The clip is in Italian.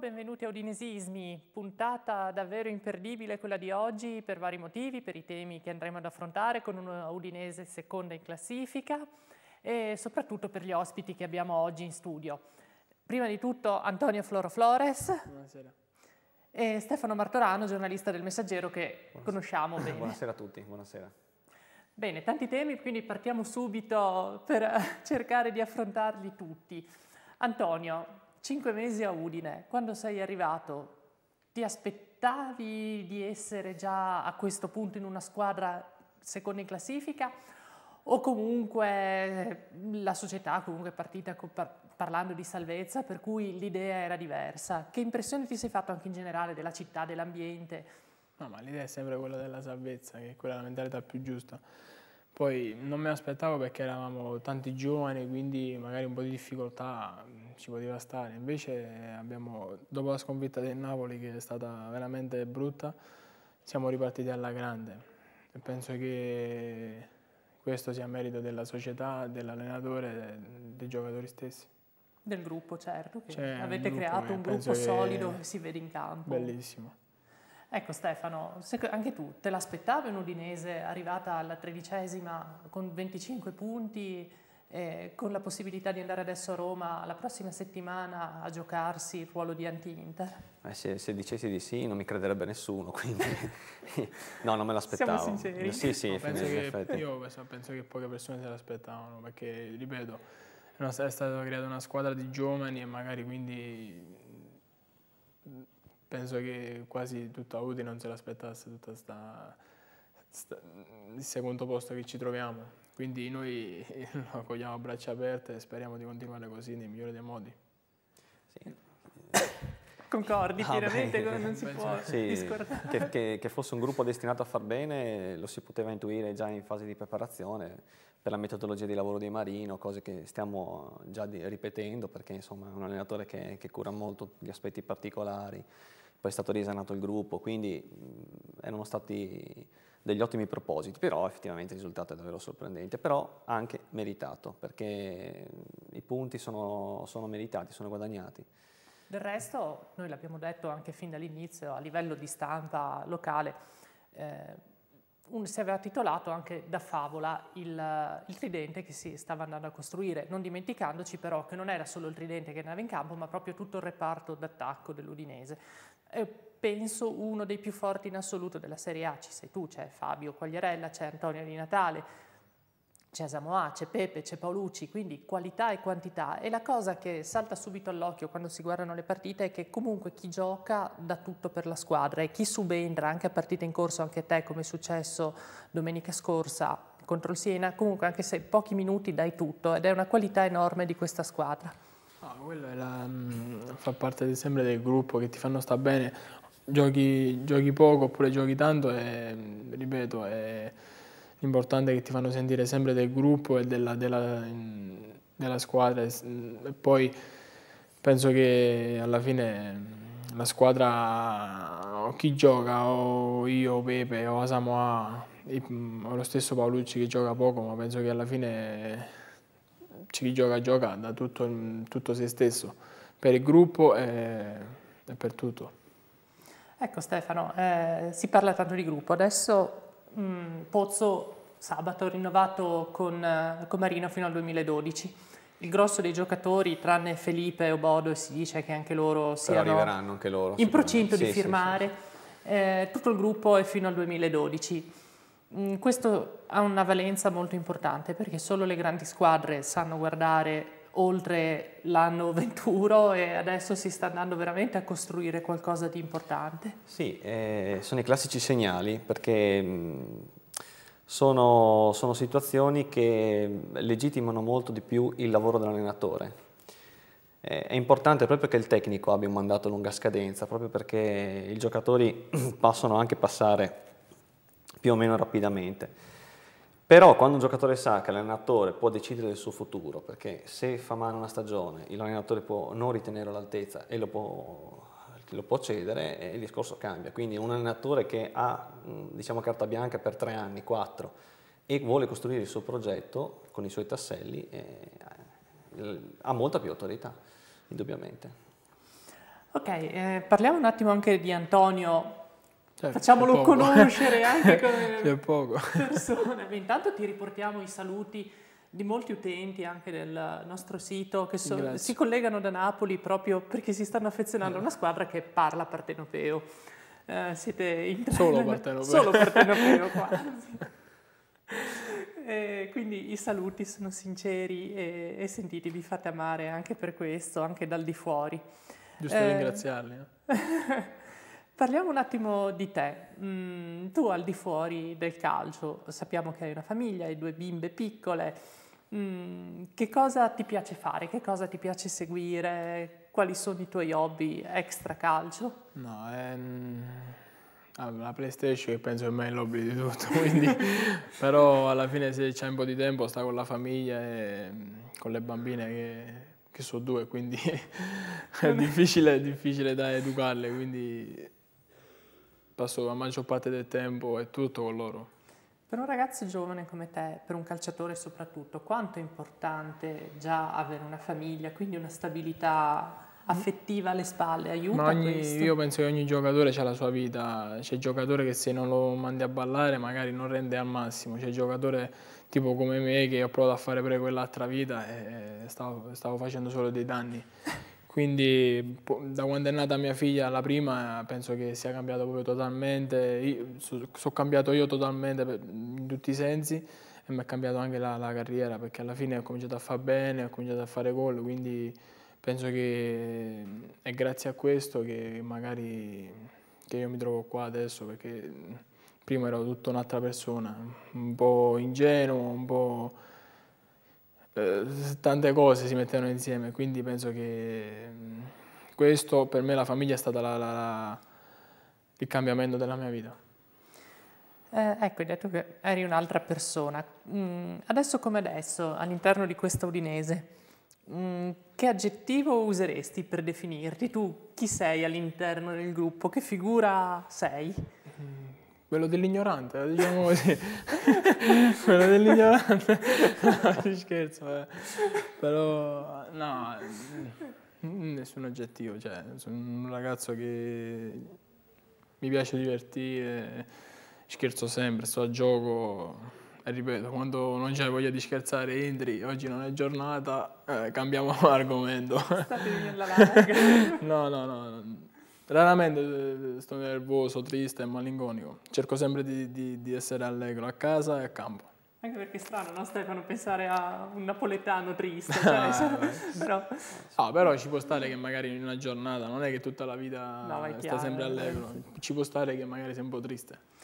benvenuti a Udinesismi, puntata davvero imperdibile quella di oggi per vari motivi, per i temi che andremo ad affrontare con un Udinese seconda in classifica e soprattutto per gli ospiti che abbiamo oggi in studio. Prima di tutto Antonio Floro Flores. Buonasera. E Stefano Martorano, giornalista del Messaggero che buonasera. conosciamo bene. Buonasera a tutti, buonasera. Bene, tanti temi, quindi partiamo subito per cercare di affrontarli tutti. Antonio, cinque mesi a Udine, quando sei arrivato, ti aspettavi di essere già a questo punto in una squadra seconda in classifica? O comunque la società comunque è partita parlando di salvezza, per cui l'idea era diversa. Che impressione ti sei fatto anche in generale della città, dell'ambiente? No, ma l'idea è sempre quella della salvezza, che è quella la mentalità più giusta poi non me l'aspettavo perché eravamo tanti giovani, quindi magari un po' di difficoltà mm, ci poteva stare. Invece eh, abbiamo, dopo la sconfitta del Napoli, che è stata veramente brutta, siamo ripartiti alla grande. E penso che questo sia merito della società, dell'allenatore, dei giocatori stessi. Del gruppo, certo. Che avete gruppo, creato un gruppo solido che si vede in campo. Bellissimo. Ecco Stefano, anche tu te l'aspettavi un'Udinese arrivata alla tredicesima con 25 punti, eh, con la possibilità di andare adesso a Roma la prossima settimana a giocarsi il ruolo di anti-Inter? Eh, se, se, dicessi di sì non mi crederebbe nessuno, quindi no, non me l'aspettavo. Siamo sinceri? Sì, sì, no, penso che, io penso che poche persone se l'aspettavano, perché ripeto, è stata creata una squadra di giovani e magari quindi penso che quasi tutta Udine non se l'aspettasse tutta sta, sta, il secondo posto che ci troviamo. Quindi noi eh, lo accogliamo a braccia aperte e speriamo di continuare così nel migliore dei modi. Sì. Concordi ah, pienamente, beh, non si può sì, discordare. Che, che, che, fosse un gruppo destinato a far bene lo si poteva intuire già in fase di preparazione per la metodologia di lavoro di Marino, cose che stiamo già di, ripetendo perché insomma è un allenatore che, che cura molto gli aspetti particolari poi è stato risanato il gruppo, quindi erano stati degli ottimi propositi, però effettivamente il risultato è davvero sorprendente, però anche meritato, perché i punti sono, sono meritati, sono guadagnati. Del resto, noi l'abbiamo detto anche fin dall'inizio, a livello di stampa locale, eh, un, si aveva titolato anche da favola il, il, tridente che si stava andando a costruire, non dimenticandoci però che non era solo il tridente che andava in campo, ma proprio tutto il reparto d'attacco dell'Udinese. Eh, penso uno dei più forti in assoluto della Serie A, ci sei tu, c'è Fabio Quagliarella, c'è Antonio Di Natale, c'è Samoa, c'è Pepe, c'è Paolucci, quindi qualità e quantità. E la cosa che salta subito all'occhio quando si guardano le partite è che comunque chi gioca dà tutto per la squadra e chi subentra anche a partite in corso, anche a te come è successo domenica scorsa contro il Siena, comunque anche se pochi minuti dai tutto ed è una qualità enorme di questa squadra. Ah, quello la, mm, fa parte sempre del gruppo che ti fanno sta bene, giochi, giochi poco oppure giochi tanto e mm, ripeto... È l'importante è che ti fanno sentire sempre del gruppo e della, della, della squadra. E poi penso che alla fine la squadra, o chi gioca, o io, o Pepe, o Asamoa, o lo stesso Paolucci che gioca poco, ma penso che alla fine chi gioca gioca da tutto, tutto se stesso, per il gruppo e, e per tutto. Ecco Stefano, eh, si parla tanto di gruppo, adesso mh, mm, Pozzo sabato rinnovato con, eh, con, Marino fino al 2012. Il grosso dei giocatori, tranne Felipe o Bodo, si dice che anche loro siano anche loro, in procinto sì, di firmare, sì, sì. Eh, tutto il gruppo è fino al 2012. Mm, questo ha una valenza molto importante perché solo le grandi squadre sanno guardare oltre l'anno 21 e adesso si sta andando veramente a costruire qualcosa di importante. Sì, eh, sono i classici segnali perché sono, sono, situazioni che legittimano molto di più il lavoro dell'allenatore. Eh, è importante proprio che il tecnico abbia un mandato a lunga scadenza, proprio perché i giocatori possono anche passare più o meno rapidamente. Però quando un giocatore sa che l'allenatore può decidere del suo futuro, perché se fa male una stagione, l'allenatore può non ritenere all'altezza e lo può, lo può cedere, il discorso cambia. Quindi un allenatore che ha diciamo, carta bianca per tre anni, quattro, e vuole costruire il suo progetto con i suoi tasselli, eh, ha molta più autorità, indubbiamente. Ok, eh, parliamo un attimo anche di Antonio cioè, Facciamolo conoscere anche come persone. Intanto ti riportiamo i saluti di molti utenti anche del nostro sito che so, si collegano da Napoli proprio perché si stanno affezionando a una squadra che parla partenopeo. Eh, siete in tre, solo partenopeo. Solo partenopeo quasi. E eh, quindi i saluti sono sinceri e, e, sentiti, vi fate amare anche per questo, anche dal di fuori. Giusto eh, ringraziarli. No? Eh. Parliamo un attimo di te. Mm, tu al di fuori del calcio, sappiamo che hai una famiglia, hai due bimbe piccole. Mm, che cosa ti piace fare? Che cosa ti piace seguire? Quali sono i tuoi hobby extra calcio? No, ehm... allora, la PlayStation penso che il hobby di tutto, quindi... però alla fine se c'è un po' di tempo sta con la famiglia e mm, con le bambine che che sono due, quindi è difficile, è difficile da educarle, quindi passo la maggior parte del tempo è tutto con loro. Per un ragazzo giovane come te, per un calciatore soprattutto, quanto è importante già avere una famiglia, quindi una stabilità affettiva alle spalle, aiuta ogni, Io penso che ogni giocatore ha la sua vita, c'è il giocatore che se non lo mandi a ballare magari non rende al massimo, c'è il giocatore tipo come me che ho provato a fare pure quell'altra vita e stavo, stavo facendo solo dei danni. Quindi da quando è nata mia figlia, la prima, penso che sia cambiato proprio totalmente, sono so cambiato io totalmente in tutti i sensi e mi è cambiato anche la, la, carriera perché alla fine ho cominciato a far bene, ho cominciato a fare gol, quindi penso che è grazie a questo che magari che io mi trovo qua adesso perché prima ero tutta un'altra persona, un po' ingenuo, un po' Eh, tante cose si mettevano insieme, quindi penso che mm, questo per me la famiglia è stato la, la, la, il cambiamento della mia vita. Eh, ecco, hai detto che eri un'altra persona. Mm, adesso come adesso, all'interno di questa Udinese, mm, che aggettivo useresti per definirti? Tu chi sei all'interno del gruppo? Che figura sei? Mm quello dell'ignorante, diciamo così. quello dell'ignorante. No, scherzo, eh. però no, mm, nessun aggettivo, cioè, sono un ragazzo che mi piace divertire, scherzo sempre, sto a gioco. E ripeto, quando non c'è voglia di scherzare entri, oggi non è giornata, eh, cambiamo argomento. Statevi nella larga. no, no, no. Raramente eh, sto nervoso, triste e malinconico. Cerco sempre di, di, di, essere allegro a casa e a campo. Anche perché è strano, no Stefano, pensare a un napoletano triste. cioè, ah, però... No, però ci può stare che magari in una giornata, non è che tutta la vita no, sta chiaro, sempre eh, allegro, ci può stare che magari sei un po' triste.